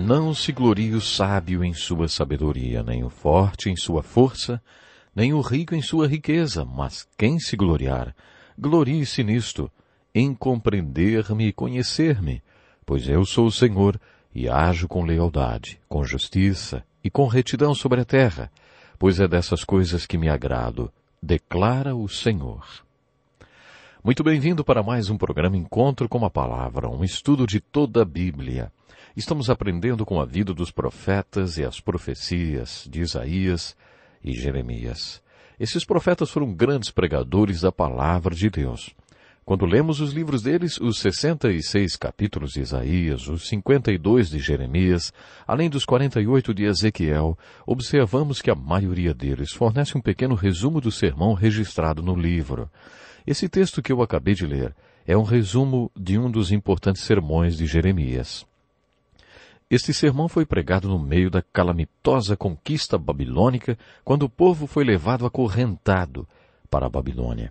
Não se glorie o sábio em sua sabedoria, nem o forte em sua força, nem o rico em sua riqueza, mas quem se gloriar, glorie-se nisto, em compreender-me e conhecer-me, pois eu sou o Senhor e ajo com lealdade, com justiça e com retidão sobre a terra, pois é dessas coisas que me agrado, declara o Senhor. Muito bem-vindo para mais um programa Encontro com a Palavra, um estudo de toda a Bíblia. Estamos aprendendo com a vida dos profetas e as profecias de Isaías e Jeremias. Esses profetas foram grandes pregadores da palavra de Deus. Quando lemos os livros deles, os 66 capítulos de Isaías, os 52 de Jeremias, além dos 48 de Ezequiel, observamos que a maioria deles fornece um pequeno resumo do sermão registrado no livro. Esse texto que eu acabei de ler é um resumo de um dos importantes sermões de Jeremias. Este sermão foi pregado no meio da calamitosa conquista babilônica, quando o povo foi levado acorrentado para a Babilônia.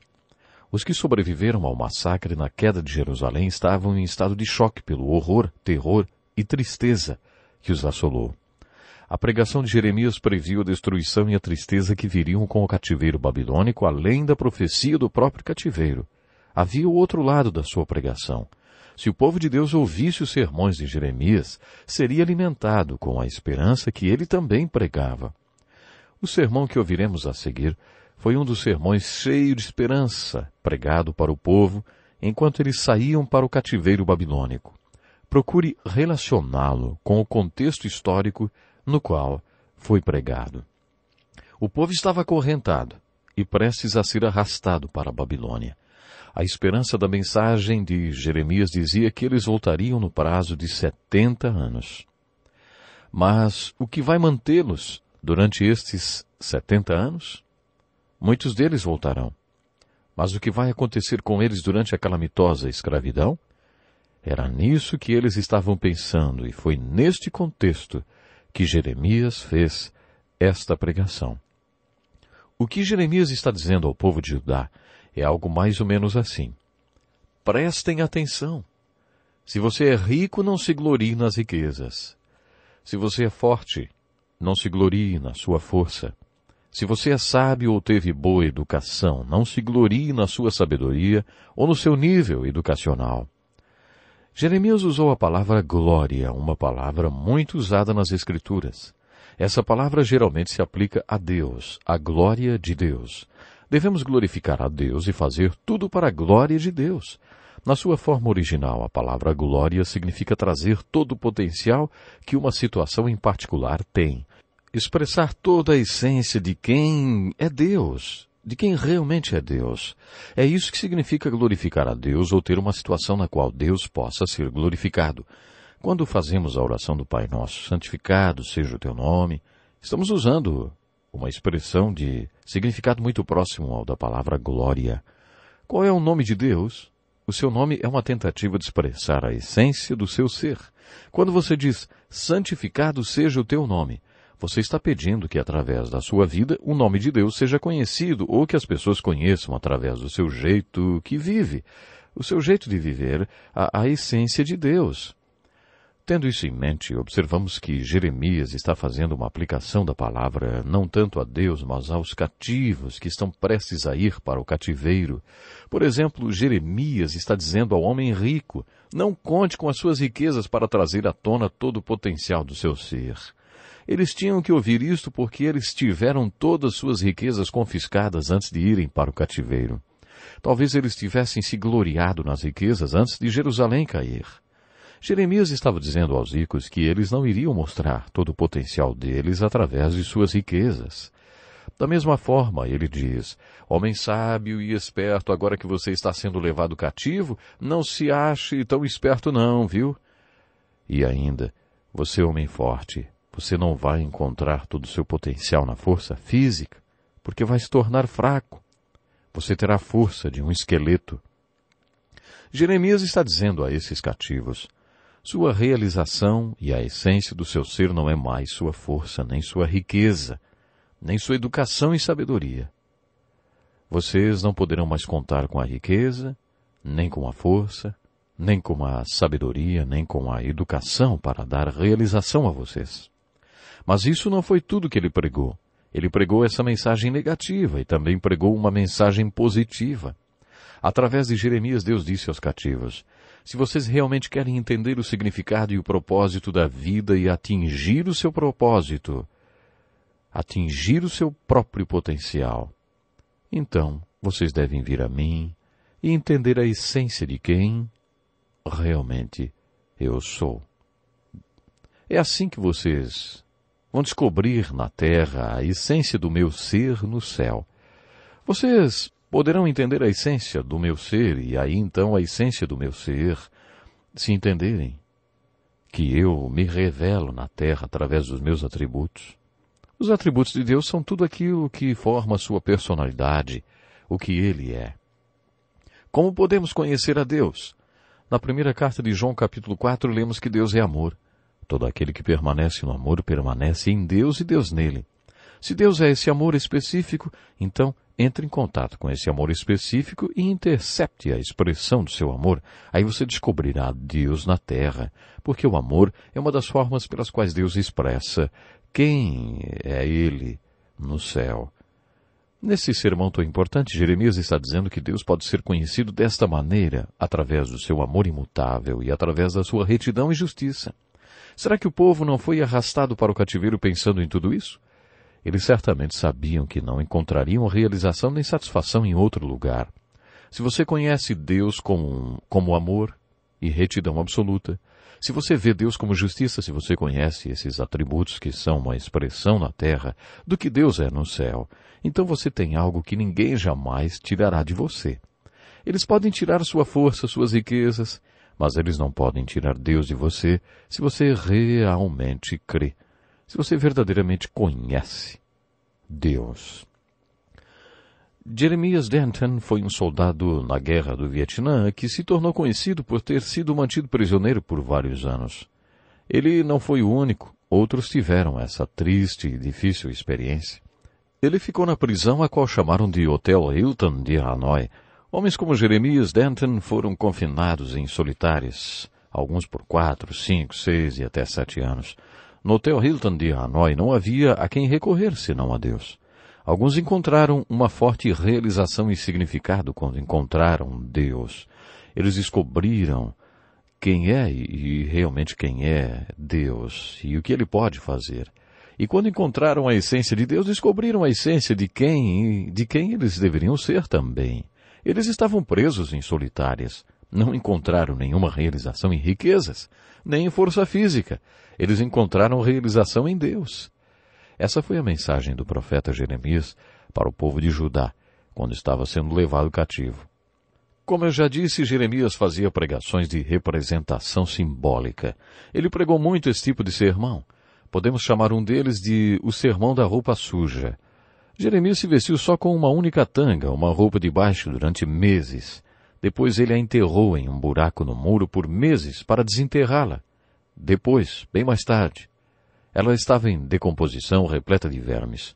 Os que sobreviveram ao massacre na queda de Jerusalém estavam em estado de choque pelo horror, terror e tristeza que os assolou. A pregação de Jeremias previu a destruição e a tristeza que viriam com o cativeiro babilônico, além da profecia do próprio cativeiro. Havia o outro lado da sua pregação, se o povo de Deus ouvisse os sermões de Jeremias, seria alimentado com a esperança que ele também pregava. O sermão que ouviremos a seguir foi um dos sermões cheio de esperança pregado para o povo enquanto eles saíam para o cativeiro babilônico. Procure relacioná-lo com o contexto histórico no qual foi pregado. O povo estava acorrentado e prestes a ser arrastado para a Babilônia. A esperança da mensagem de Jeremias dizia que eles voltariam no prazo de 70 anos. Mas o que vai mantê-los durante estes 70 anos? Muitos deles voltarão. Mas o que vai acontecer com eles durante a calamitosa escravidão? Era nisso que eles estavam pensando e foi neste contexto que Jeremias fez esta pregação. O que Jeremias está dizendo ao povo de Judá é algo mais ou menos assim. Prestem atenção. Se você é rico, não se glorie nas riquezas. Se você é forte, não se glorie na sua força. Se você é sábio ou teve boa educação, não se glorie na sua sabedoria ou no seu nível educacional. Jeremias usou a palavra glória, uma palavra muito usada nas Escrituras. Essa palavra geralmente se aplica a Deus, a glória de Deus. Devemos glorificar a Deus e fazer tudo para a glória de Deus. Na sua forma original, a palavra glória significa trazer todo o potencial que uma situação em particular tem, expressar toda a essência de quem é Deus, de quem realmente é Deus. É isso que significa glorificar a Deus ou ter uma situação na qual Deus possa ser glorificado. Quando fazemos a oração do Pai Nosso, santificado seja o teu nome, estamos usando uma expressão de significado muito próximo ao da palavra glória. Qual é o nome de Deus? O seu nome é uma tentativa de expressar a essência do seu ser. Quando você diz santificado seja o teu nome, você está pedindo que através da sua vida o nome de Deus seja conhecido ou que as pessoas conheçam através do seu jeito que vive, o seu jeito de viver, a, a essência de Deus. Tendo isso em mente, observamos que Jeremias está fazendo uma aplicação da palavra não tanto a Deus, mas aos cativos que estão prestes a ir para o cativeiro. Por exemplo, Jeremias está dizendo ao homem rico: não conte com as suas riquezas para trazer à tona todo o potencial do seu ser. Eles tinham que ouvir isto porque eles tiveram todas suas riquezas confiscadas antes de irem para o cativeiro. Talvez eles tivessem se gloriado nas riquezas antes de Jerusalém cair. Jeremias estava dizendo aos ricos que eles não iriam mostrar todo o potencial deles através de suas riquezas. Da mesma forma, ele diz: Homem sábio e esperto, agora que você está sendo levado cativo, não se ache tão esperto, não, viu? E ainda, você, homem forte, você não vai encontrar todo o seu potencial na força física, porque vai se tornar fraco. Você terá a força de um esqueleto. Jeremias está dizendo a esses cativos: sua realização e a essência do seu ser não é mais sua força, nem sua riqueza, nem sua educação e sabedoria. Vocês não poderão mais contar com a riqueza, nem com a força, nem com a sabedoria, nem com a educação para dar realização a vocês. Mas isso não foi tudo que ele pregou. Ele pregou essa mensagem negativa e também pregou uma mensagem positiva. Através de Jeremias, Deus disse aos cativos, se vocês realmente querem entender o significado e o propósito da vida e atingir o seu propósito, atingir o seu próprio potencial, então vocês devem vir a mim e entender a essência de quem realmente eu sou. É assim que vocês vão descobrir na terra a essência do meu ser no céu. Vocês poderão entender a essência do meu ser e aí então a essência do meu ser, se entenderem que eu me revelo na terra através dos meus atributos. Os atributos de Deus são tudo aquilo que forma a sua personalidade, o que ele é. Como podemos conhecer a Deus? Na primeira carta de João, capítulo 4, lemos que Deus é amor. Todo aquele que permanece no amor permanece em Deus e Deus nele. Se Deus é esse amor específico, então entre em contato com esse amor específico e intercepte a expressão do seu amor. Aí você descobrirá Deus na terra, porque o amor é uma das formas pelas quais Deus expressa quem é Ele no céu. Nesse sermão tão importante, Jeremias está dizendo que Deus pode ser conhecido desta maneira, através do seu amor imutável e através da sua retidão e justiça. Será que o povo não foi arrastado para o cativeiro pensando em tudo isso? Eles certamente sabiam que não encontrariam realização nem satisfação em outro lugar. Se você conhece Deus como, como amor e retidão absoluta, se você vê Deus como justiça, se você conhece esses atributos que são uma expressão na terra do que Deus é no céu, então você tem algo que ninguém jamais tirará de você. Eles podem tirar sua força, suas riquezas, mas eles não podem tirar Deus de você se você realmente crê se você verdadeiramente conhece Deus. Jeremias Denton foi um soldado na Guerra do Vietnã que se tornou conhecido por ter sido mantido prisioneiro por vários anos. Ele não foi o único, outros tiveram essa triste e difícil experiência. Ele ficou na prisão a qual chamaram de Hotel Hilton de Hanoi. Homens como Jeremias Denton foram confinados em solitárias, alguns por quatro, cinco, seis e até sete anos. No Hotel Hilton de Hanoi não havia a quem recorrer senão a Deus. Alguns encontraram uma forte realização e significado quando encontraram Deus. Eles descobriram quem é e realmente quem é Deus e o que ele pode fazer. E quando encontraram a essência de Deus, descobriram a essência de quem de quem eles deveriam ser também. Eles estavam presos em solitárias. Não encontraram nenhuma realização em riquezas, nem em força física. Eles encontraram realização em Deus. Essa foi a mensagem do profeta Jeremias para o povo de Judá, quando estava sendo levado cativo. Como eu já disse, Jeremias fazia pregações de representação simbólica. Ele pregou muito esse tipo de sermão. Podemos chamar um deles de o sermão da roupa suja. Jeremias se vestiu só com uma única tanga, uma roupa de baixo, durante meses. Depois ele a enterrou em um buraco no muro por meses para desenterrá-la. Depois, bem mais tarde, ela estava em decomposição repleta de vermes.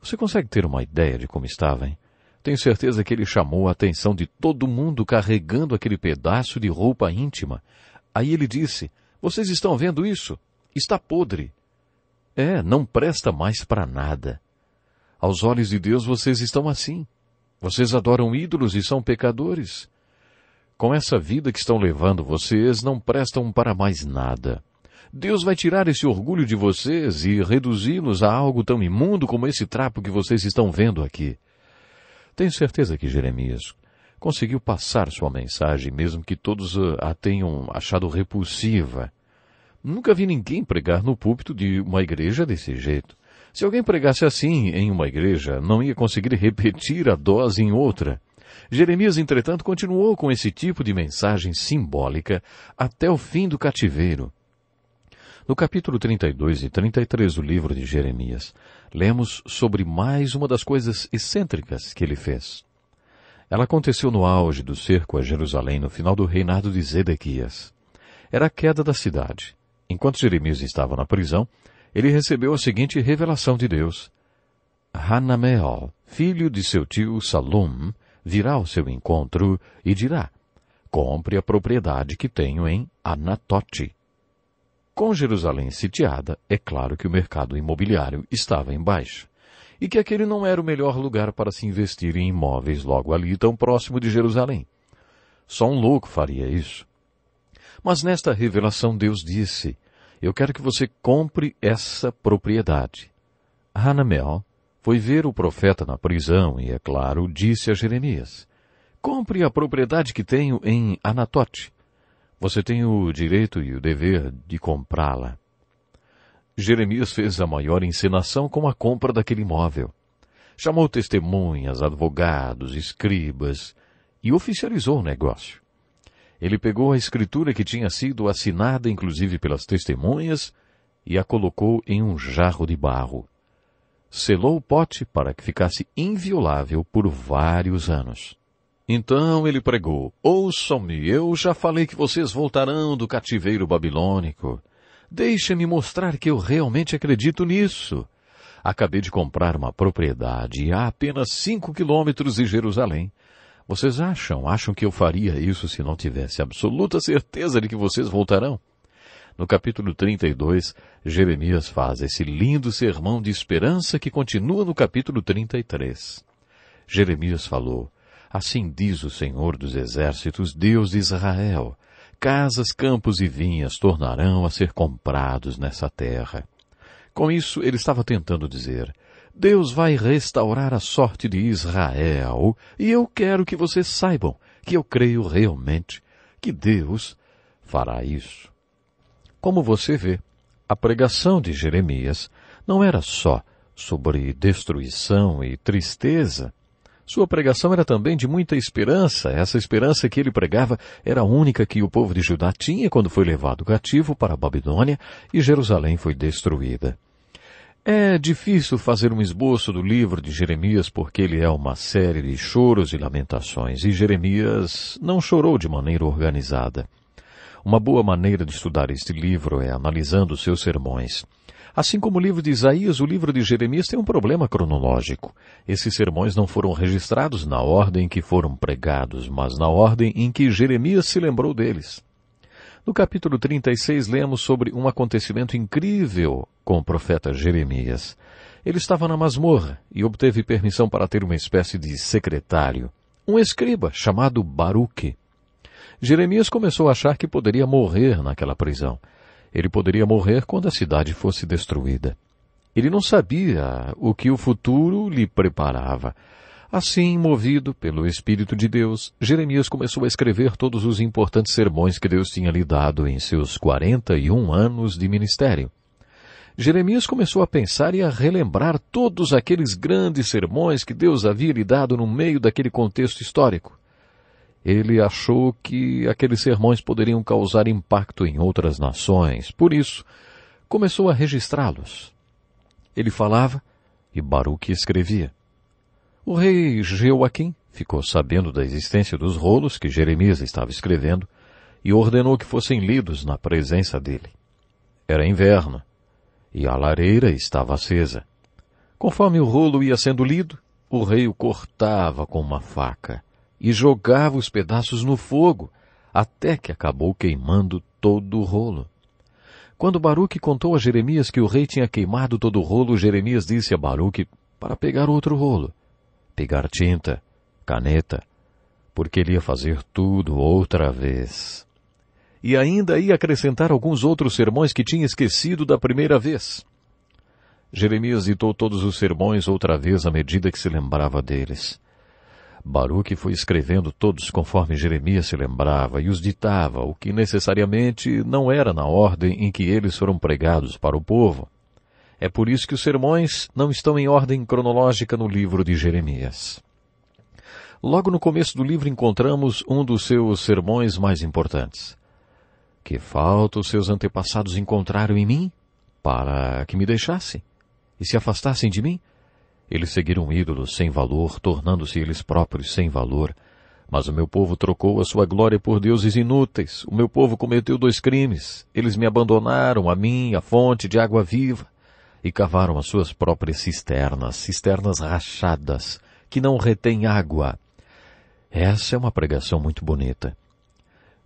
Você consegue ter uma ideia de como estava, hein? Tenho certeza que ele chamou a atenção de todo mundo carregando aquele pedaço de roupa íntima. Aí ele disse: Vocês estão vendo isso? Está podre. É, não presta mais para nada. Aos olhos de Deus vocês estão assim. Vocês adoram ídolos e são pecadores. Com essa vida que estão levando, vocês não prestam para mais nada. Deus vai tirar esse orgulho de vocês e reduzi-los a algo tão imundo como esse trapo que vocês estão vendo aqui. Tenho certeza que Jeremias conseguiu passar sua mensagem, mesmo que todos eh, a tenham achado repulsiva. Nunca vi ninguém pregar no púlpito de uma igreja desse jeito. Se alguém pregasse assim em uma igreja, não ia conseguir repetir a dose em outra. Jeremias, entretanto, continuou com esse tipo de mensagem simbólica até o fim do cativeiro. No capítulo 32 e 33 do livro de Jeremias, lemos sobre mais uma das coisas excêntricas que ele fez. Ela aconteceu no auge do cerco a Jerusalém no final do reinado de Zedequias. Era a queda da cidade. Enquanto Jeremias estava na prisão, ele recebeu a seguinte revelação de Deus. Hanamel, filho de seu tio Salom, virá ao seu encontro e dirá, compre a propriedade que tenho em Anatote. Com Jerusalém sitiada, é claro que o mercado imobiliário estava em baixa, e que aquele não era o melhor lugar para se investir em imóveis logo ali tão próximo de Jerusalém. Só um louco faria isso. Mas nesta revelação Deus disse, eu quero que você compre essa propriedade. Hanamel foi ver o profeta na prisão e, é claro, disse a Jeremias, compre a propriedade que tenho em Anatote. Você tem o direito e o dever de comprá-la. Jeremias fez a maior encenação com a compra daquele imóvel. Chamou testemunhas, advogados, escribas e oficializou o negócio ele pegou a escritura que tinha sido assinada inclusive pelas testemunhas e a colocou em um jarro de barro. Selou o pote para que ficasse inviolável por vários anos. Então ele pregou: Ouçam-me, eu já falei que vocês voltarão do cativeiro babilônico. Deixe-me mostrar que eu realmente acredito nisso. Acabei de comprar uma propriedade a apenas cinco quilômetros de Jerusalém vocês acham, acham que eu faria isso se não tivesse absoluta certeza de que vocês voltarão? No capítulo 32, Jeremias faz esse lindo sermão de esperança que continua no capítulo 33. Jeremias falou, Assim diz o Senhor dos Exércitos, Deus de Israel, casas, campos e vinhas tornarão a ser comprados nessa terra. Com isso, ele estava tentando dizer, Deus vai restaurar a sorte de Israel, e eu quero que vocês saibam que eu creio realmente que Deus fará isso. Como você vê, a pregação de Jeremias não era só sobre destruição e tristeza. Sua pregação era também de muita esperança. Essa esperança que ele pregava era a única que o povo de Judá tinha quando foi levado cativo para a Babilônia e Jerusalém foi destruída. É difícil fazer um esboço do livro de Jeremias porque ele é uma série de choros e lamentações, e Jeremias não chorou de maneira organizada. Uma boa maneira de estudar este livro é analisando seus sermões. Assim como o livro de Isaías, o livro de Jeremias tem um problema cronológico. Esses sermões não foram registrados na ordem em que foram pregados, mas na ordem em que Jeremias se lembrou deles. No capítulo 36, lemos sobre um acontecimento incrível com o profeta Jeremias. Ele estava na masmorra e obteve permissão para ter uma espécie de secretário, um escriba chamado Baruque. Jeremias começou a achar que poderia morrer naquela prisão. Ele poderia morrer quando a cidade fosse destruída. Ele não sabia o que o futuro lhe preparava, Assim, movido pelo Espírito de Deus, Jeremias começou a escrever todos os importantes sermões que Deus tinha lhe dado em seus 41 anos de ministério. Jeremias começou a pensar e a relembrar todos aqueles grandes sermões que Deus havia lhe dado no meio daquele contexto histórico. Ele achou que aqueles sermões poderiam causar impacto em outras nações, por isso, começou a registrá-los. Ele falava e Baruque escrevia. O rei Jeoaquim ficou sabendo da existência dos rolos que Jeremias estava escrevendo e ordenou que fossem lidos na presença dele. Era inverno e a lareira estava acesa. Conforme o rolo ia sendo lido, o rei o cortava com uma faca e jogava os pedaços no fogo até que acabou queimando todo o rolo. Quando Baruque contou a Jeremias que o rei tinha queimado todo o rolo, Jeremias disse a Baruque para pegar outro rolo pegar tinta, caneta, porque ele ia fazer tudo outra vez. E ainda ia acrescentar alguns outros sermões que tinha esquecido da primeira vez. Jeremias ditou todos os sermões outra vez à medida que se lembrava deles. Baruque foi escrevendo todos conforme Jeremias se lembrava e os ditava, o que necessariamente não era na ordem em que eles foram pregados para o povo. É por isso que os sermões não estão em ordem cronológica no livro de Jeremias. Logo no começo do livro encontramos um dos seus sermões mais importantes. Que falta os seus antepassados encontraram em mim para que me deixassem e se afastassem de mim? Eles seguiram ídolos sem valor, tornando-se eles próprios sem valor. Mas o meu povo trocou a sua glória por deuses inúteis. O meu povo cometeu dois crimes. Eles me abandonaram, a mim, a fonte de água viva e cavaram as suas próprias cisternas, cisternas rachadas, que não retêm água. Essa é uma pregação muito bonita.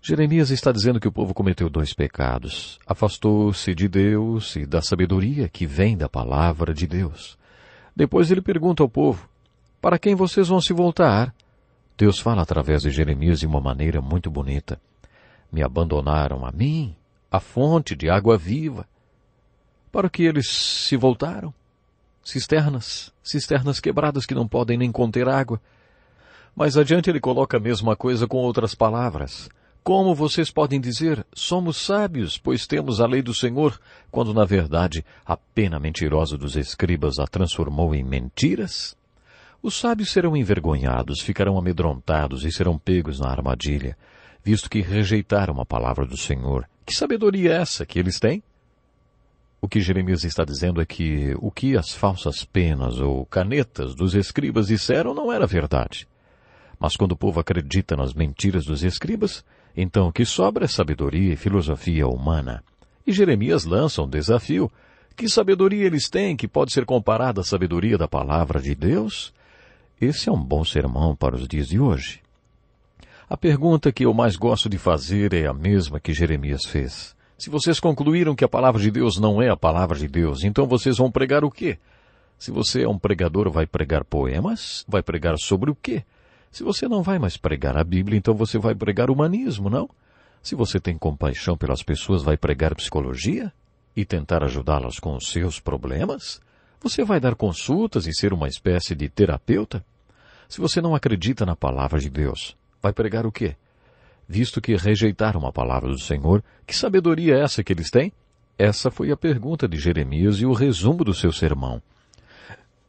Jeremias está dizendo que o povo cometeu dois pecados. Afastou-se de Deus e da sabedoria que vem da palavra de Deus. Depois ele pergunta ao povo, para quem vocês vão se voltar? Deus fala através de Jeremias de uma maneira muito bonita. Me abandonaram a mim, a fonte de água viva, para que eles se voltaram. Cisternas, cisternas quebradas que não podem nem conter água. Mas adiante ele coloca a mesma coisa com outras palavras. Como vocês podem dizer, somos sábios, pois temos a lei do Senhor, quando na verdade a pena mentirosa dos escribas a transformou em mentiras? Os sábios serão envergonhados, ficarão amedrontados e serão pegos na armadilha, visto que rejeitaram a palavra do Senhor. Que sabedoria é essa que eles têm? O que Jeremias está dizendo é que o que as falsas penas ou canetas dos escribas disseram não era verdade. Mas quando o povo acredita nas mentiras dos escribas, então o que sobra é sabedoria e filosofia humana. E Jeremias lança um desafio. Que sabedoria eles têm que pode ser comparada à sabedoria da palavra de Deus? Esse é um bom sermão para os dias de hoje. A pergunta que eu mais gosto de fazer é a mesma que Jeremias fez. Se vocês concluíram que a palavra de Deus não é a palavra de Deus, então vocês vão pregar o quê? Se você é um pregador, vai pregar poemas? Vai pregar sobre o quê? Se você não vai mais pregar a Bíblia, então você vai pregar humanismo, não? Se você tem compaixão pelas pessoas, vai pregar psicologia? E tentar ajudá-las com os seus problemas? Você vai dar consultas e ser uma espécie de terapeuta? Se você não acredita na palavra de Deus, vai pregar o quê? visto que rejeitaram a palavra do Senhor, que sabedoria é essa que eles têm? Essa foi a pergunta de Jeremias e o resumo do seu sermão.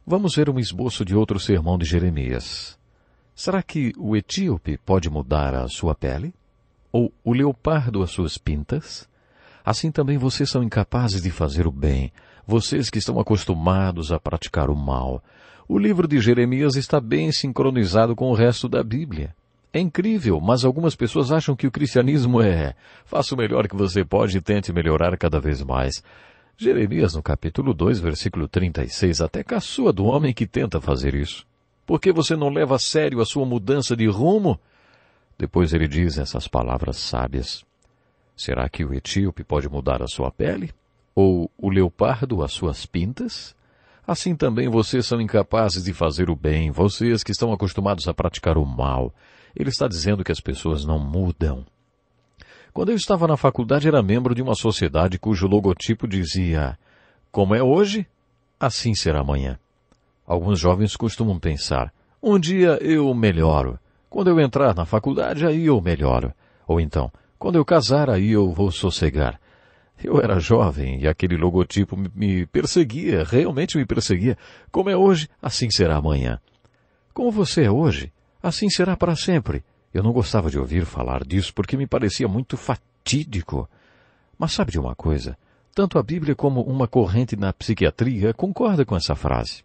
Vamos ver um esboço de outro sermão de Jeremias. Será que o etíope pode mudar a sua pele? Ou o leopardo as suas pintas? Assim também vocês são incapazes de fazer o bem, vocês que estão acostumados a praticar o mal. O livro de Jeremias está bem sincronizado com o resto da Bíblia. É incrível, mas algumas pessoas acham que o cristianismo é faça o melhor que você pode e tente melhorar cada vez mais. Jeremias, no capítulo 2, versículo 36, até caçoa do homem que tenta fazer isso. Por que você não leva a sério a sua mudança de rumo? Depois ele diz essas palavras sábias. Será que o etíope pode mudar a sua pele? Ou o leopardo as suas pintas? Assim também vocês são incapazes de fazer o bem, vocês que estão acostumados a praticar o mal. Ele está dizendo que as pessoas não mudam. Quando eu estava na faculdade, era membro de uma sociedade cujo logotipo dizia: Como é hoje, assim será amanhã. Alguns jovens costumam pensar: Um dia eu melhoro. Quando eu entrar na faculdade, aí eu melhoro. Ou então, quando eu casar, aí eu vou sossegar. Eu era jovem e aquele logotipo me perseguia, realmente me perseguia. Como é hoje, assim será amanhã. Como você é hoje, Assim será para sempre. Eu não gostava de ouvir falar disso porque me parecia muito fatídico. Mas sabe de uma coisa? Tanto a Bíblia como uma corrente na psiquiatria concorda com essa frase.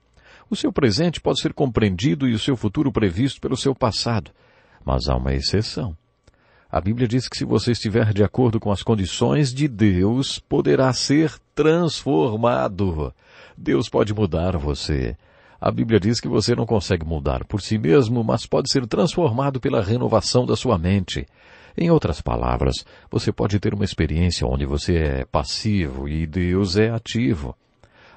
O seu presente pode ser compreendido e o seu futuro previsto pelo seu passado, mas há uma exceção. A Bíblia diz que se você estiver de acordo com as condições de Deus, poderá ser transformado. Deus pode mudar você. A Bíblia diz que você não consegue mudar por si mesmo, mas pode ser transformado pela renovação da sua mente. Em outras palavras, você pode ter uma experiência onde você é passivo e Deus é ativo.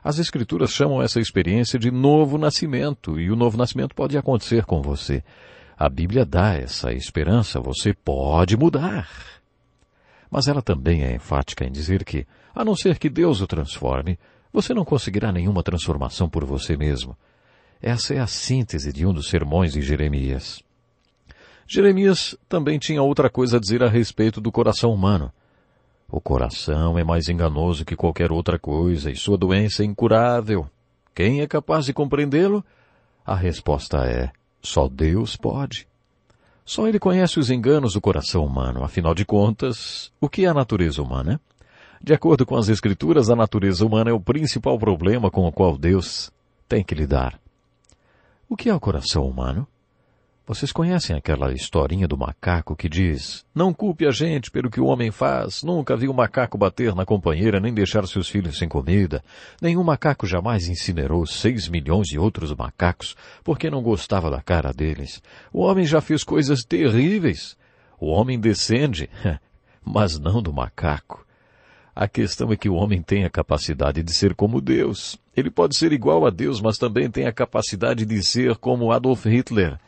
As Escrituras chamam essa experiência de novo nascimento, e o novo nascimento pode acontecer com você. A Bíblia dá essa esperança, você pode mudar. Mas ela também é enfática em dizer que, a não ser que Deus o transforme, você não conseguirá nenhuma transformação por você mesmo. Essa é a síntese de um dos sermões de Jeremias. Jeremias também tinha outra coisa a dizer a respeito do coração humano. O coração é mais enganoso que qualquer outra coisa e sua doença é incurável. Quem é capaz de compreendê-lo? A resposta é: só Deus pode. Só ele conhece os enganos do coração humano. Afinal de contas, o que é a natureza humana? De acordo com as Escrituras, a natureza humana é o principal problema com o qual Deus tem que lidar. O que é o coração humano? Vocês conhecem aquela historinha do macaco que diz: Não culpe a gente pelo que o homem faz. Nunca vi um macaco bater na companheira nem deixar seus filhos sem comida. Nenhum macaco jamais incinerou seis milhões de outros macacos porque não gostava da cara deles. O homem já fez coisas terríveis. O homem descende, mas não do macaco. A questão é que o homem tem a capacidade de ser como Deus. Ele pode ser igual a Deus, mas também tem a capacidade de ser como Adolf Hitler.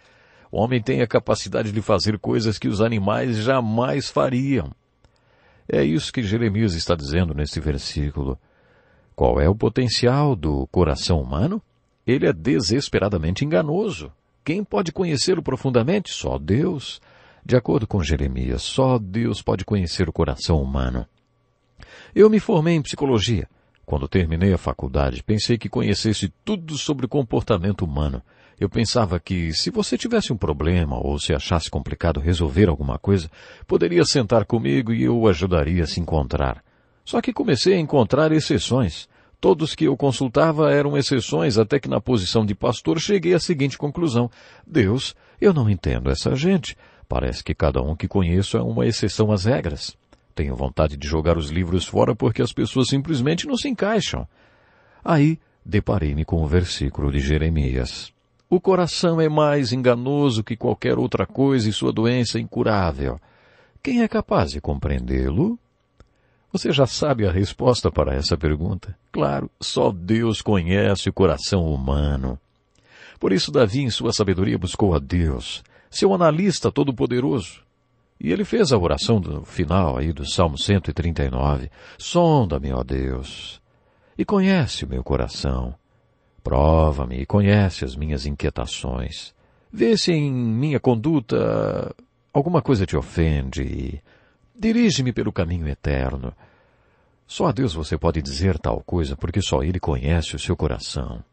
O homem tem a capacidade de fazer coisas que os animais jamais fariam. É isso que Jeremias está dizendo neste versículo. Qual é o potencial do coração humano? Ele é desesperadamente enganoso. Quem pode conhecê-lo profundamente? Só Deus. De acordo com Jeremias, só Deus pode conhecer o coração humano. Eu me formei em psicologia quando terminei a faculdade, pensei que conhecesse tudo sobre comportamento humano. Eu pensava que, se você tivesse um problema ou se achasse complicado resolver alguma coisa, poderia sentar comigo e eu o ajudaria a se encontrar. Só que comecei a encontrar exceções. Todos que eu consultava eram exceções, até que na posição de pastor cheguei à seguinte conclusão: Deus, eu não entendo essa gente. Parece que cada um que conheço é uma exceção às regras. Tenho vontade de jogar os livros fora porque as pessoas simplesmente não se encaixam. Aí deparei-me com o versículo de Jeremias. O coração é mais enganoso que qualquer outra coisa e sua doença é incurável. Quem é capaz de compreendê-lo? Você já sabe a resposta para essa pergunta? Claro, só Deus conhece o coração humano. Por isso Davi, em sua sabedoria, buscou a Deus, seu analista todo-poderoso, e ele fez a oração do final aí do Salmo 139. Sonda-me, ó Deus, e conhece o meu coração. Prova-me e conhece as minhas inquietações. Vê se em minha conduta alguma coisa te ofende e dirige-me pelo caminho eterno. Só a Deus você pode dizer tal coisa, porque só Ele conhece o seu coração.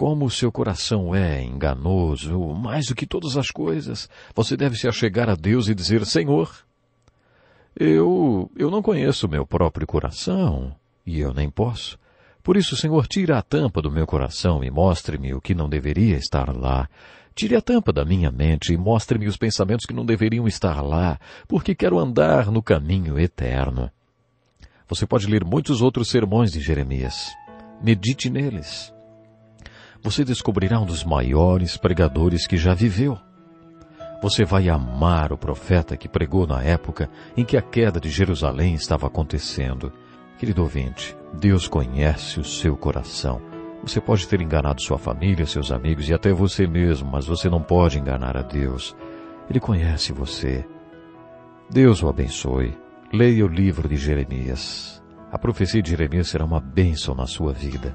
Como o seu coração é enganoso, mais do que todas as coisas, você deve se achegar a Deus e dizer: Senhor, eu, eu não conheço meu próprio coração, e eu nem posso. Por isso, Senhor, tira a tampa do meu coração e mostre-me o que não deveria estar lá. Tire a tampa da minha mente e mostre-me os pensamentos que não deveriam estar lá, porque quero andar no caminho eterno. Você pode ler muitos outros sermões de Jeremias. Medite neles você descobrirá um dos maiores pregadores que já viveu. Você vai amar o profeta que pregou na época em que a queda de Jerusalém estava acontecendo. Querido ouvinte, Deus conhece o seu coração. Você pode ter enganado sua família, seus amigos e até você mesmo, mas você não pode enganar a Deus. Ele conhece você. Deus o abençoe. Leia o livro de Jeremias. A profecia de Jeremias será uma bênção na sua vida.